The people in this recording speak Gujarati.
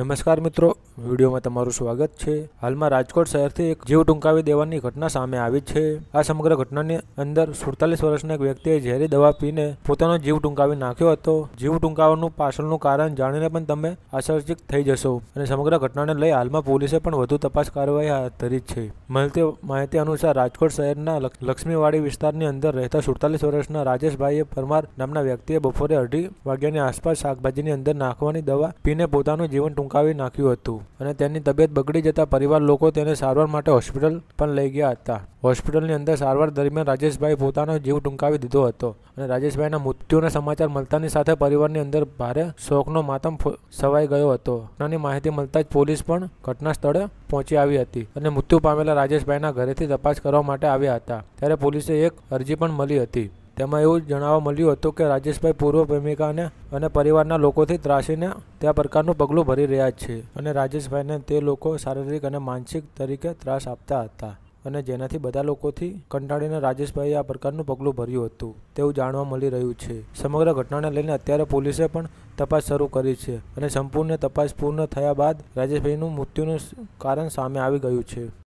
નમસ્કાર મિત્રો વિડીયોમાં તમારું સ્વાગત છે હાલમાં રાજકોટ શહેરથી એક જીવ ટૂંકાવી દેવાની ઘટના સામે આવી છે આ સમગ્ર ઘટનાની અંદર સુડતાલીસ વર્ષના એક વ્યક્તિએ ઝેરી દવા પીને પોતાનો જીવ ટૂંકાવી નાખ્યો હતો જીવ ટૂંકાવાનું પાછળનું કારણ જાણીને પણ તમે આશ્ચર્યચિત થઈ જશો અને સમગ્ર ઘટનાને લઈ હાલમાં પોલીસે પણ વધુ તપાસ કાર્યવાહી હાથ ધરી છે મળતી માહિતી અનુસાર રાજકોટ શહેરના લક્ષ્મીવાડી વિસ્તારની અંદર રહેતા સુડતાલીસ વર્ષના રાજેશભાઈએ પરમાર નામના વ્યક્તિએ બપોરે અઢી વાગ્યાની આસપાસ શાકભાજીની અંદર નાખવાની દવા પીને પોતાનું જીવન ટૂંકાવી નાખ્યું હતું અને તેની તબિયત બગડી જતા પરિવાર લોકો તેને સારવાર માટે હોસ્પિટલ પણ લઈ ગયા હતા હોસ્પિટલની અંદર સારવાર દરમિયાન રાજેશભાઈ પોતાનો જીવ ટૂંકાવી દીધો હતો અને રાજેશભાઈના મૃત્યુના સમાચાર મળતાની સાથે પરિવારની અંદર ભારે શોકનો માતમ સવાઈ ગયો હતો ઘટનાની માહિતી મળતા જ પોલીસ પણ ઘટના સ્થળે પહોંચી આવી હતી અને મૃત્યુ પામેલા રાજેશભાઈના ઘરેથી તપાસ કરવા માટે આવ્યા હતા ત્યારે પોલીસે એક અરજી પણ મળી હતી તેમાં એવું જણાવવા મળ્યું હતું કે રાજેશભાઈ પૂર્વ પ્રેમિકાને અને પરિવારના લોકોથી ત્રાસીને તે પ્રકારનું પગલું ભરી રહ્યા છે અને રાજેશભાઈને તે લોકો શારીરિક અને માનસિક તરીકે ત્રાસ આપતા હતા અને જેનાથી બધા લોકોથી કંટાળીને રાજેશભાઈએ આ પ્રકારનું પગલું ભર્યું હતું તેવું જાણવા મળી રહ્યું છે સમગ્ર ઘટનાને લઈને અત્યારે પોલીસે પણ તપાસ શરૂ કરી છે અને સંપૂર્ણ તપાસ પૂર્ણ થયા બાદ રાજેશભાઈનું મૃત્યુનું કારણ સામે આવી ગયું છે